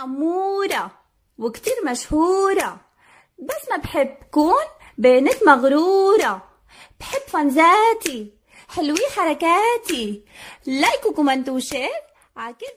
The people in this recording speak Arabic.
أمورة وكتير مشهورة بس ما بحب كون بنت مغرورة بحب فنزاتي حلوين حركاتي وكومنت وشير عكيف